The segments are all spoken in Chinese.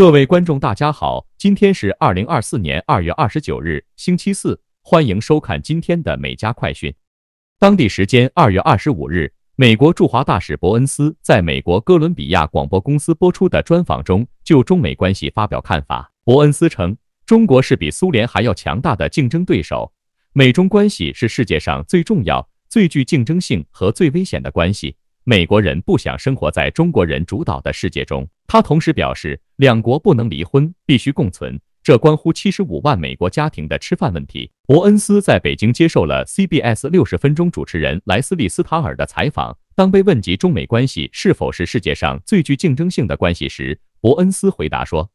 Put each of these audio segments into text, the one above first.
各位观众，大家好！今天是二零二四年二月二十九日，星期四，欢迎收看今天的美加快讯。当地时间二月二十五日，美国驻华大使伯恩斯在美国哥伦比亚广播公司播出的专访中，就中美关系发表看法。伯恩斯称，中国是比苏联还要强大的竞争对手，美中关系是世界上最重要、最具竞争性和最危险的关系。美国人不想生活在中国人主导的世界中。他同时表示，两国不能离婚，必须共存，这关乎七十五万美国家庭的吃饭问题。伯恩斯在北京接受了 CBS 六十分钟主持人莱斯利·斯塔尔的采访。当被问及中美关系是否是世界上最具竞争性的关系时，伯恩斯回答说：“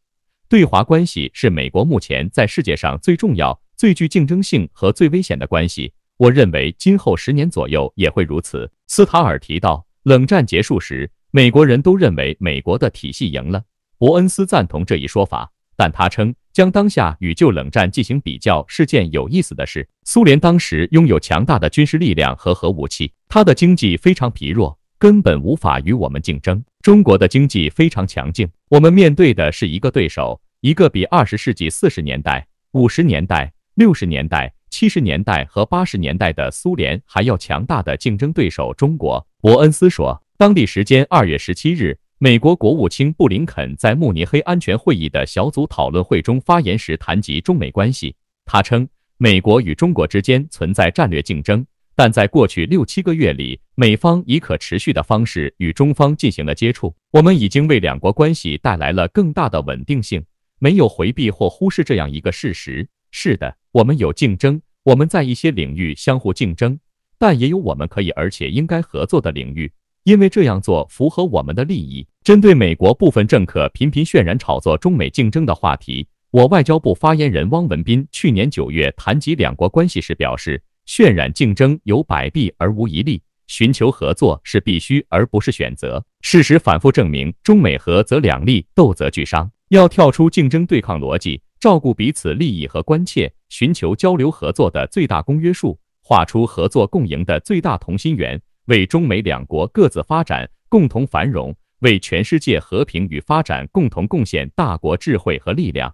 对华关系是美国目前在世界上最重要、最具竞争性和最危险的关系。我认为今后十年左右也会如此。”斯塔尔提到。冷战结束时，美国人都认为美国的体系赢了。伯恩斯赞同这一说法，但他称将当下与旧冷战进行比较是件有意思的事。苏联当时拥有强大的军事力量和核武器，它的经济非常疲弱，根本无法与我们竞争。中国的经济非常强劲，我们面对的是一个对手，一个比二十世纪四十年代、五十年代、六十年代。七十年代和八十年代的苏联还要强大的竞争对手中国，伯恩斯说。当地时间二月十七日，美国国务卿布林肯在慕尼黑安全会议的小组讨论会中发言时谈及中美关系，他称美国与中国之间存在战略竞争，但在过去六七个月里，美方以可持续的方式与中方进行了接触，我们已经为两国关系带来了更大的稳定性，没有回避或忽视这样一个事实。是的，我们有竞争，我们在一些领域相互竞争，但也有我们可以而且应该合作的领域，因为这样做符合我们的利益。针对美国部分政客频频渲染炒作中美竞争的话题，我外交部发言人汪文斌去年九月谈及两国关系时表示，渲染竞争有百弊而无一利，寻求合作是必须而不是选择。事实反复证明，中美合则两利，斗则俱伤，要跳出竞争对抗逻辑。照顾彼此利益和关切，寻求交流合作的最大公约数，画出合作共赢的最大同心圆，为中美两国各自发展、共同繁荣，为全世界和平与发展共同贡献大国智慧和力量。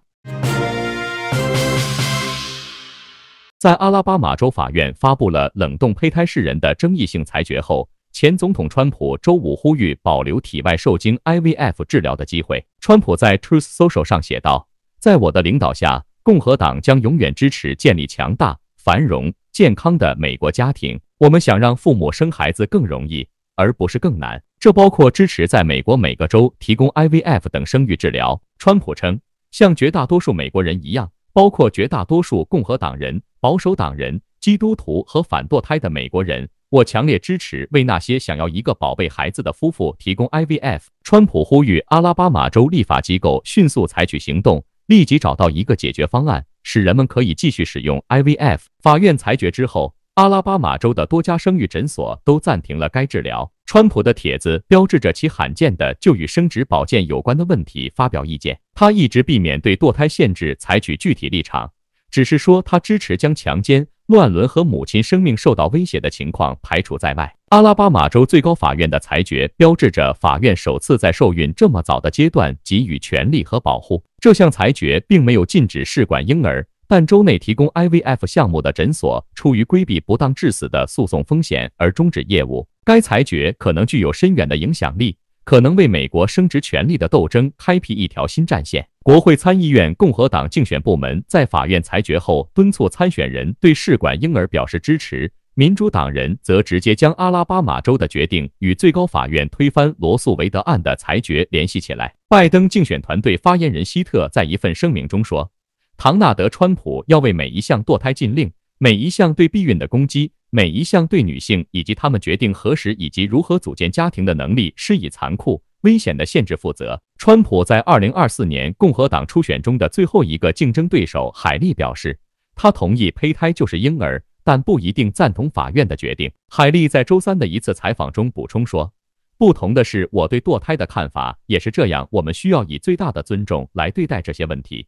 在阿拉巴马州法院发布了冷冻胚胎示人的争议性裁决后，前总统川普周五呼吁保留体外受精 （IVF） 治疗的机会。川普在 Truth Social 上写道。在我的领导下，共和党将永远支持建立强大、繁荣、健康的美国家庭。我们想让父母生孩子更容易，而不是更难。这包括支持在美国每个州提供 IVF 等生育治疗。川普称，像绝大多数美国人一样，包括绝大多数共和党人、保守党人、基督徒和反堕胎的美国人，我强烈支持为那些想要一个宝贝孩子的夫妇提供 IVF。川普呼吁阿拉巴马州立法机构迅速采取行动。立即找到一个解决方案，使人们可以继续使用 IVF。法院裁决之后，阿拉巴马州的多家生育诊所都暂停了该治疗。川普的帖子标志着其罕见的就与生殖保健有关的问题发表意见。他一直避免对堕胎限制采取具体立场，只是说他支持将强奸、乱伦和母亲生命受到威胁的情况排除在外。阿拉巴马州最高法院的裁决标志着法院首次在受孕这么早的阶段给予权利和保护。这项裁决并没有禁止试管婴儿，但州内提供 IVF 项目的诊所出于规避不当致死的诉讼风险而终止业务。该裁决可能具有深远的影响力，可能为美国生殖权利的斗争开辟一条新战线。国会参议院共和党竞选部门在法院裁决后敦促参选人对试管婴儿表示支持。民主党人则直接将阿拉巴马州的决定与最高法院推翻罗素韦德案的裁决联系起来。拜登竞选团队发言人希特在一份声明中说：“唐纳德·川普要为每一项堕胎禁令、每一项对避孕的攻击、每一项对女性以及她们决定何时以及如何组建家庭的能力施以残酷、危险的限制负责。”川普在二零二四年共和党初选中的最后一个竞争对手海利表示，他同意胚胎就是婴儿。但不一定赞同法院的决定。海利在周三的一次采访中补充说：“不同的是，我对堕胎的看法也是这样。我们需要以最大的尊重来对待这些问题。”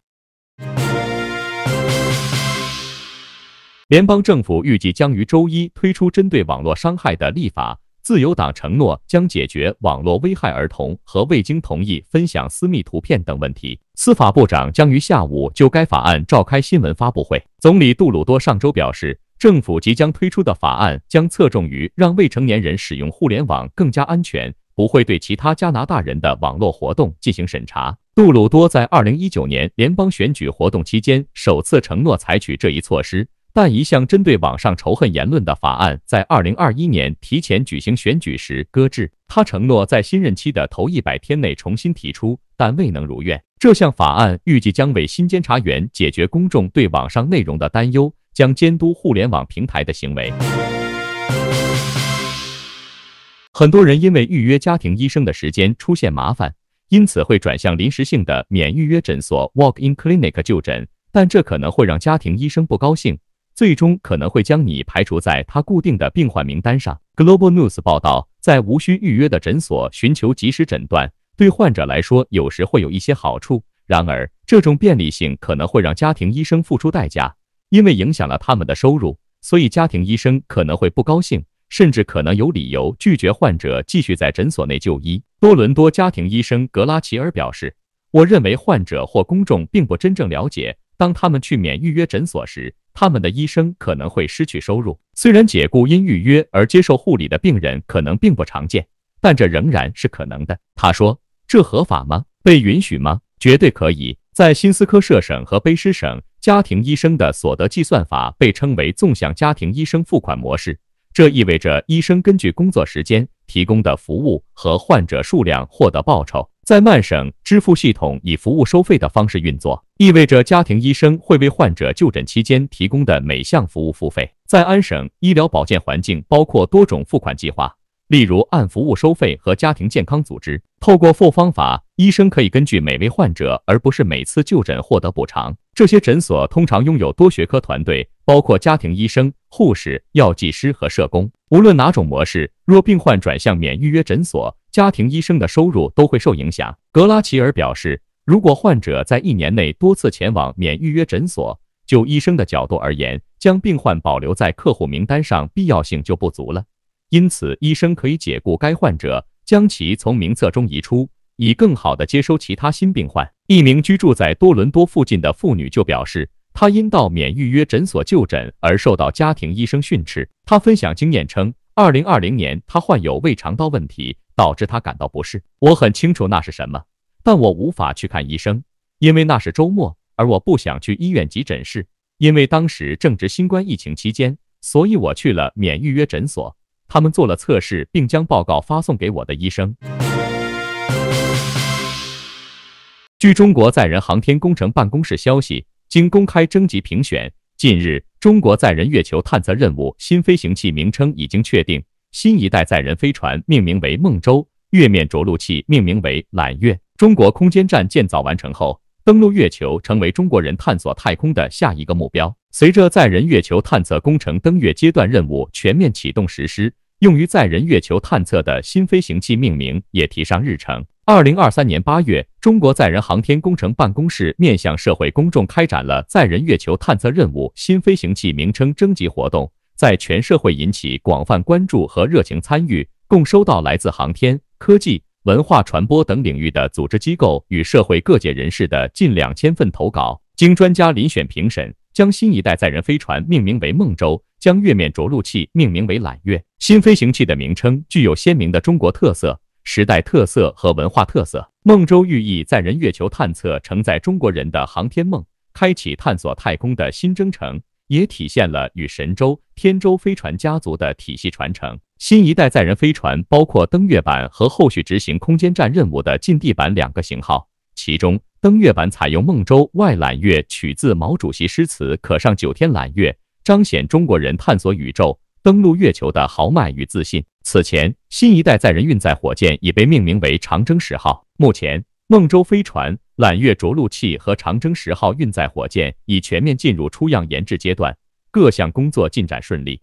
联邦政府预计将于周一推出针对网络伤害的立法。自由党承诺将解决网络危害儿童和未经同意分享私密图片等问题。司法部长将于下午就该法案召开新闻发布会。总理杜鲁多上周表示。政府即将推出的法案将侧重于让未成年人使用互联网更加安全，不会对其他加拿大人的网络活动进行审查。杜鲁多在二零一九年联邦选举活动期间首次承诺采取这一措施，但一项针对网上仇恨言论的法案在二零二一年提前举行选举时搁置。他承诺在新任期的头一百天内重新提出，但未能如愿。这项法案预计将为新监察员解决公众对网上内容的担忧。将监督互联网平台的行为。很多人因为预约家庭医生的时间出现麻烦，因此会转向临时性的免预约诊所 （walk-in clinic） 就诊，但这可能会让家庭医生不高兴，最终可能会将你排除在他固定的病患名单上。Global News 报道，在无需预约的诊所寻求及时诊断，对患者来说有时会有一些好处，然而这种便利性可能会让家庭医生付出代价。因为影响了他们的收入，所以家庭医生可能会不高兴，甚至可能有理由拒绝患者继续在诊所内就医。多伦多家庭医生格拉齐尔表示：“我认为患者或公众并不真正了解，当他们去免预约诊所时，他们的医生可能会失去收入。虽然解雇因预约而接受护理的病人可能并不常见，但这仍然是可能的。”他说：“这合法吗？被允许吗？绝对可以。在新斯科舍省和卑诗省。”家庭医生的所得计算法被称为纵向家庭医生付款模式，这意味着医生根据工作时间提供的服务和患者数量获得报酬。在曼省，支付系统以服务收费的方式运作，意味着家庭医生会为患者就诊期间提供的每项服务付费。在安省，医疗保健环境包括多种付款计划，例如按服务收费和家庭健康组织。透过付方法，医生可以根据每位患者而不是每次就诊获得补偿。这些诊所通常拥有多学科团队，包括家庭医生、护士、药剂师和社工。无论哪种模式，若病患转向免预约诊所，家庭医生的收入都会受影响。格拉齐尔表示，如果患者在一年内多次前往免预约诊所，就医生的角度而言，将病患保留在客户名单上必要性就不足了。因此，医生可以解雇该患者，将其从名册中移出。以更好的接收其他新病患，一名居住在多伦多附近的妇女就表示，她因到免预约诊所就诊而受到家庭医生训斥。她分享经验称，二零二零年她患有胃肠道问题，导致她感到不适。我很清楚那是什么，但我无法去看医生，因为那是周末，而我不想去医院急诊室，因为当时正值新冠疫情期间，所以我去了免预约诊所。他们做了测试，并将报告发送给我的医生。据中国载人航天工程办公室消息，经公开征集评选，近日，中国载人月球探测任务新飞行器名称已经确定，新一代载人飞船命名为“孟州，月面着陆器命名为“揽月”。中国空间站建造完成后，登陆月球成为中国人探索太空的下一个目标。随着载人月球探测工程登月阶段任务全面启动实施，用于载人月球探测的新飞行器命名也提上日程。二零二三年八月，中国载人航天工程办公室面向社会公众开展了载人月球探测任务新飞行器名称征集活动，在全社会引起广泛关注和热情参与，共收到来自航天、科技、文化传播等领域的组织机构与社会各界人士的近两千份投稿。经专家遴选评审，将新一代载人飞船命名为“孟舟”，将月面着陆器命名为“揽月”。新飞行器的名称具有鲜明的中国特色。时代特色和文化特色。梦舟寓意载人月球探测，承载中国人的航天梦，开启探索太空的新征程，也体现了与神舟、天舟飞船家族的体系传承。新一代载人飞船包括登月版和后续执行空间站任务的近地版两个型号，其中登月版采用梦舟外揽月，取自毛主席诗词“可上九天揽月”，彰显中国人探索宇宙。登陆月球的豪迈与自信。此前，新一代载人运载火箭已被命名为长征十号。目前，梦舟飞船、揽月着陆器和长征十号运载火箭已全面进入出样研制阶段，各项工作进展顺利。